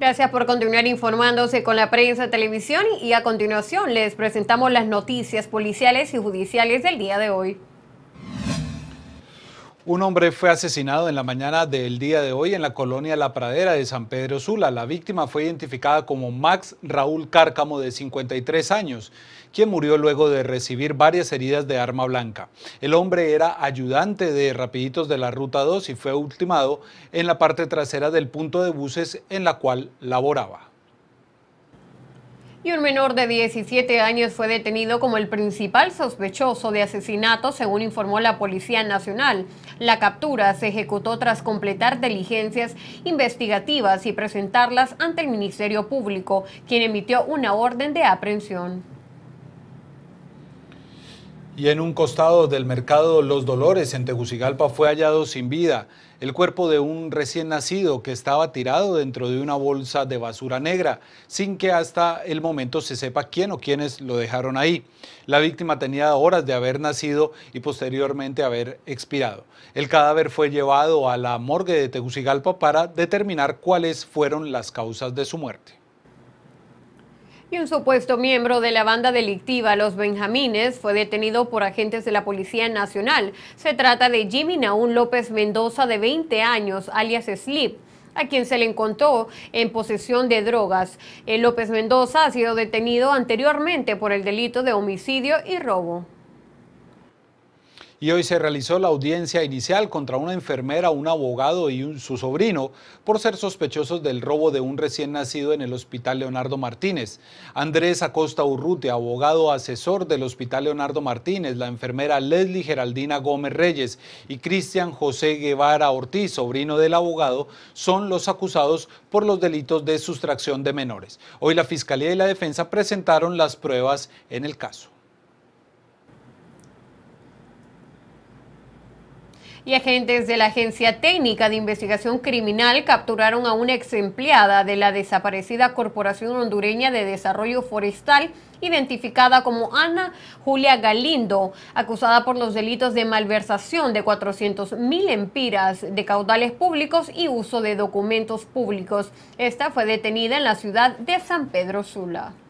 Gracias por continuar informándose con la prensa, televisión y a continuación les presentamos las noticias policiales y judiciales del día de hoy. Un hombre fue asesinado en la mañana del día de hoy en la colonia La Pradera de San Pedro Sula. La víctima fue identificada como Max Raúl Cárcamo de 53 años, quien murió luego de recibir varias heridas de arma blanca. El hombre era ayudante de Rapiditos de la Ruta 2 y fue ultimado en la parte trasera del punto de buses en la cual laboraba. Y un menor de 17 años fue detenido como el principal sospechoso de asesinato, según informó la Policía Nacional. La captura se ejecutó tras completar diligencias investigativas y presentarlas ante el Ministerio Público, quien emitió una orden de aprehensión. Y en un costado del mercado Los Dolores, en Tegucigalpa, fue hallado sin vida el cuerpo de un recién nacido que estaba tirado dentro de una bolsa de basura negra, sin que hasta el momento se sepa quién o quiénes lo dejaron ahí. La víctima tenía horas de haber nacido y posteriormente haber expirado. El cadáver fue llevado a la morgue de Tegucigalpa para determinar cuáles fueron las causas de su muerte. Y un supuesto miembro de la banda delictiva Los Benjamines fue detenido por agentes de la Policía Nacional. Se trata de Jimmy Naún López Mendoza, de 20 años, alias Sleep a quien se le encontró en posesión de drogas. Eh, López Mendoza ha sido detenido anteriormente por el delito de homicidio y robo y hoy se realizó la audiencia inicial contra una enfermera, un abogado y un, su sobrino por ser sospechosos del robo de un recién nacido en el Hospital Leonardo Martínez. Andrés Acosta Urrute, abogado asesor del Hospital Leonardo Martínez, la enfermera Leslie Geraldina Gómez Reyes y Cristian José Guevara Ortiz, sobrino del abogado, son los acusados por los delitos de sustracción de menores. Hoy la Fiscalía y la Defensa presentaron las pruebas en el caso. y agentes de la Agencia Técnica de Investigación Criminal capturaron a una ex empleada de la desaparecida Corporación Hondureña de Desarrollo Forestal, identificada como Ana Julia Galindo, acusada por los delitos de malversación de 400 mil empiras de caudales públicos y uso de documentos públicos. Esta fue detenida en la ciudad de San Pedro Sula.